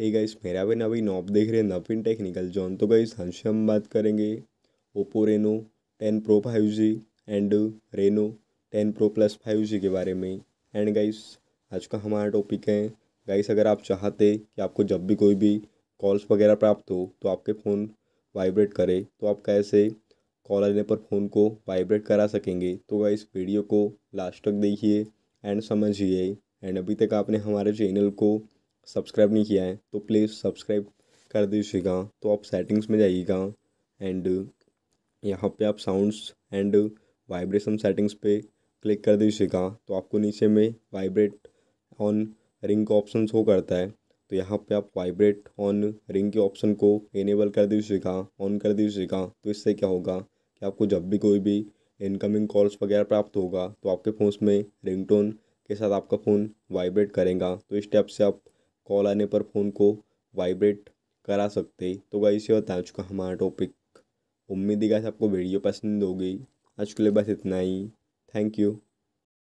hey guys मेरा भी नवीन knob देख रहे हैं नवीन टेक्निकल जॉन तो गाइस हम से हम बात करेंगे Oppo Reno ten pro five G and Reno ten pro plus five G के बारे में एंड गाइस आज का हमारा टॉपिक है गाइस अगर आप चाहते कि आपको जब भी कोई भी कॉल्स वगैरह प्राप्त हो तो आपके फ़ोन वाइब्रेट करे तो आप कैसे कॉल आने पर फ़ोन को वाइब्रेट करा सकेंगे तो गाइस वीडियो को लास्ट तक देखिए एंड समझिए एंड अभी तक आपने हमारे चैनल को सब्सक्राइब नहीं किया है तो प्लीज़ सब्सक्राइब कर दीजिएगा तो आप सेटिंग्स में जाइएगा एंड यहाँ पे आप साउंड्स एंड वाइब्रेशन सेटिंग्स पे क्लिक कर दीजिएगा तो आपको नीचे में वाइब्रेट ऑन रिंग का ऑप्शन शो करता है तो यहाँ पे आप वाइब्रेट ऑन रिंग के ऑप्शन को इनेबल कर दीजिएगा ऑन कर दीजिएगा तो इससे क्या होगा कि आपको जब भी कोई भी इनकमिंग कॉल्स वगैरह प्राप्त होगा तो आपके फ़ोन में रिंगटोन के साथ आपका फ़ोन वाइब्रेट करेगा तो इस स्टेप से आप कॉल आने पर फ़ोन को वाइब्रेट करा सकते तो गाइस ये होता है आज का हमारा टॉपिक उम्मीद ही गाइस आपको वीडियो पसंद होगी आज के लिए बस इतना ही थैंक यू